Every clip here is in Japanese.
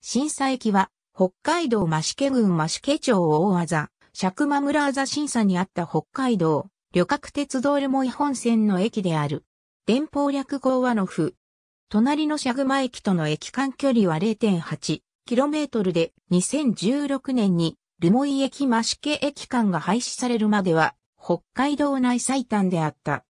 震災駅は、北海道増毛郡増毛町大技、釈間村座審査にあった北海道、旅客鉄道留萌本線の駅である。電報略号はの府。隣のシャマ駅との駅間距離は 0.8km で2016年に留萌駅増毛駅間が廃止されるまでは北海道内最短であった。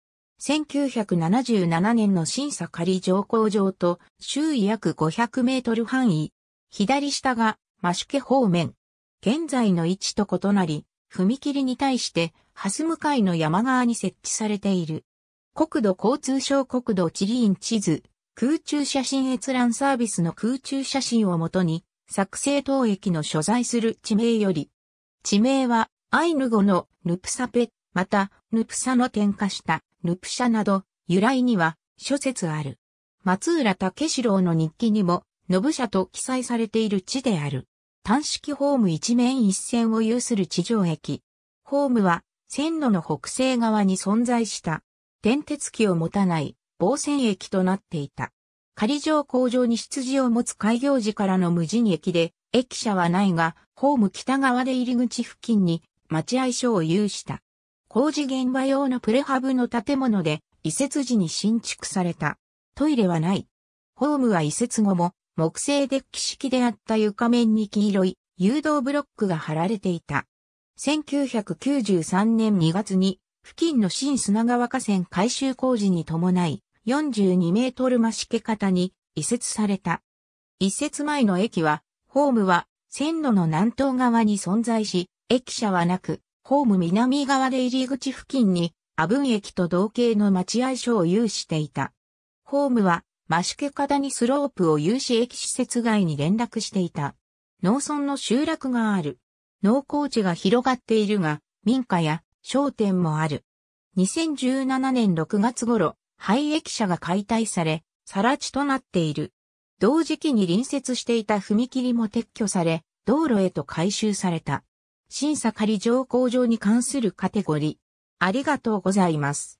1977年の審査仮乗降場と周囲約500メートル範囲左下がマシュケ方面。現在の位置と異なり、踏切に対してハス向かいの山側に設置されている。国土交通省国土地理院地図、空中写真閲覧サービスの空中写真をもとに、作成当駅の所在する地名より、地名はアイヌ語のヌプサペ、またヌプサの点加したヌプシャなど、由来には諸説ある。松浦武四郎の日記にも信者と記載されている地である。単式ホーム一面一線を有する地上駅。ホームは線路の北西側に存在した電鉄機を持たない防線駅となっていた。仮上工場に羊を持つ開業時からの無人駅で、駅舎はないが、ホーム北側で入り口付近に待合所を有した。工事現場用のプレハブの建物で移設時に新築された。トイレはない。ホームは移設後も木製デッキ式であった床面に黄色い誘導ブロックが貼られていた。1993年2月に付近の新砂川河川改修工事に伴い42メートル増しけ方に移設された。移設前の駅は、ホームは線路の南東側に存在し、駅舎はなく、ホーム南側で入り口付近に、阿文駅と同型の待合所を有していた。ホームは、マシュケカダニスロープを有志駅施設外に連絡していた。農村の集落がある。農耕地が広がっているが、民家や商店もある。2017年6月頃、廃駅舎が解体され、更地となっている。同時期に隣接していた踏切も撤去され、道路へと改修された。審査仮上工場に関するカテゴリー。ありがとうございます。